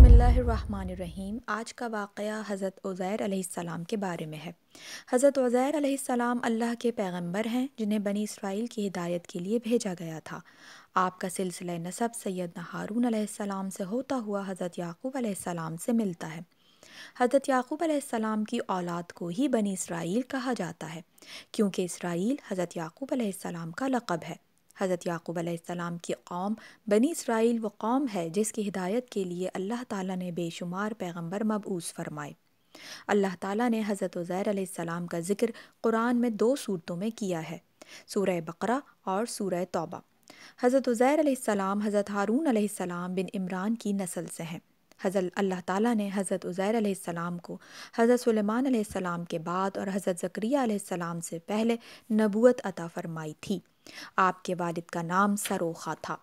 बसमीम आज का वाक़ हज़रत उज़ैर आसमाम के बारे में है हज़रत उज़ैर आसमाम अल्लाह के पैगंबर हैं जिन्हें बनी इसराइल की हिदायत के लिए भेजा गया था आपका सिलसिला नसब सैद हारून आसमाम से होता हुआ हज़रत याकूब आसमाम से मिलता है हज़रत याकूब आसमाम की औलाद को ही बनी इसराइल कहा जाता है क्योंकि इसराइल हज़रत याकूब आसमाम का लक़ब है हज़रत याक़ूब आसमाम की कौम बनी इसराइल वो कौम है जिसकी हिदायत के लिए अल्लाह ताला ने बेशुमार पैगंबर मबूस फरमाए अल्लाह ताला ने हज़रत उज़ैर सलाम का ज़िक्र कुरान में दो सूरतों में किया है सूरह बकरा और सूरह तौबा हज़रत उज़ैर सलाम हज़रत हारून सलाम बिन इमरान की नस्ल से हैं हज़रत अल्लाह ताला ने हज़रत उज़ैर सलाम को हज़रत सलेमान सलाम के बाद और हज़रत ज़करिया सलाम से पहले नबूत अता फ़रमाई थी आपके वालिद का नाम सरोखा था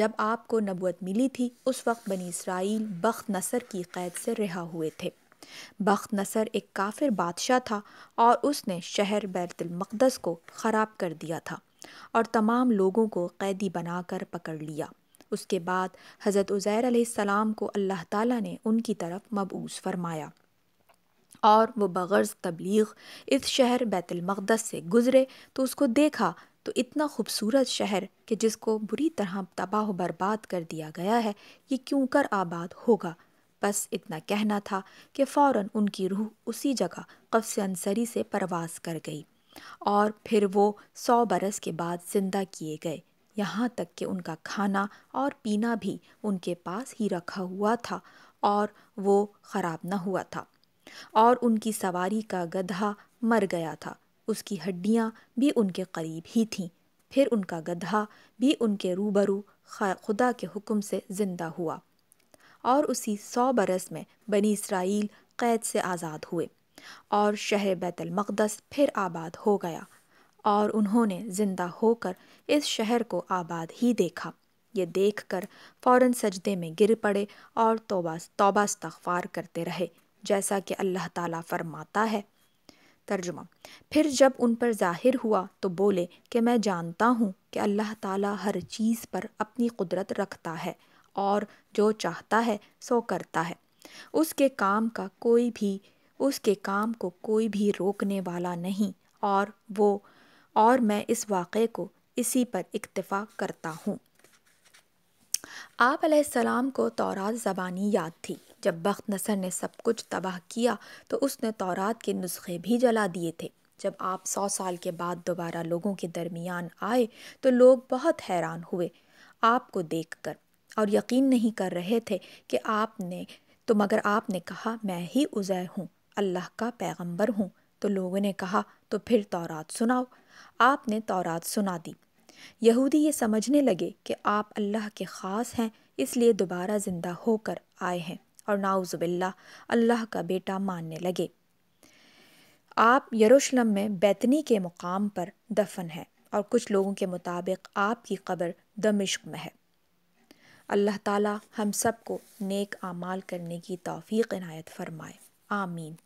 जब आपको नबूत मिली थी उस वक्त बनी इसराइल बख्त नसर की क़ैद से रिहा हुए थे बख्त नसर एक काफिर बादशाह था और उसने शहर बैतुलमक़दस को ख़राब कर दिया था और तमाम लोगों को कैदी बनाकर पकड़ लिया उसके बाद हज़रत उज़ैर आसमाम को अल्लाह ताला ने उनकी तरफ मबूस फरमाया और वो बगर्ज़ तबलीग इस शहर बैतुलमक़दस से गुज़रे तो उसको देखा तो इतना खूबसूरत शहर कि जिसको बुरी तरह तबाह बर्बाद कर दिया गया है ये क्यों कर आबाद होगा बस इतना कहना था कि फ़ौर उनकी रूह उसी जगह कब्स अंसरी से परवास कर गई और फिर वो सौ बरस के बाद ज़िंदा किए गए यहाँ तक कि उनका खाना और पीना भी उनके पास ही रखा हुआ था और वो ख़राब न हुआ था और उनकी सवारी का गधा मर गया था उसकी हड्डियाँ भी उनके करीब ही थीं फिर उनका गधा भी उनके रूबरू खुदा के हुक्म से ज़िंदा हुआ और उसी सौ बरस में बनी इसराइल कैद से आज़ाद हुए और शहर बैतलमक़दस फिर आबाद हो गया और उन्होंने ज़िंदा होकर इस शहर को आबाद ही देखा ये देख कर फ़ौर सजदे में गिर पड़े और तोबा तोबा इस्तफ़ार करते रहे जैसा कि अल्लाह ताला फरमाता है तर्जुमा फिर जब उन पर ज़ाहिर हुआ तो बोले कि मैं जानता हूँ कि अल्लाह ताला हर चीज़ पर अपनी कुदरत रखता है और जो चाहता है सो करता है उसके काम का कोई भी उसके काम को कोई भी रोकने वाला नहीं और वो और मैं इस वाक़े को इसी पर इक्तफ़ा करता हूँ आप सलाम को तौरात ज़बानी याद थी जब बख्त नसर ने सब कुछ तबाह किया तो उसने तौरात के नुस्खे भी जला दिए थे जब आप सौ साल के बाद दोबारा लोगों के दरमियान आए तो लोग बहुत हैरान हुए आपको देख कर और यकीन नहीं कर रहे थे कि आपने तो मगर आपने कहा मैं ही उजैर हूँ अल्लाह का पैगंबर हूँ तो लोगों ने कहा तो फिर तौरात सुनाओ आपने तौरात सुना दी यहूदी ये समझने लगे कि आप अल्लाह के ख़ास हैं इसलिए दोबारा ज़िंदा होकर आए हैं और नाउज़बिल्ला अल्लाह का बेटा मानने लगे आप यरूशलम में बैतनी के मुकाम पर दफन है और कुछ लोगों के मुताबिक आपकी कब्र दमिश्क में है अल्लाह ताला हम सब को नेक आमाल करने की तौफीक इनायत फरमाए आमीन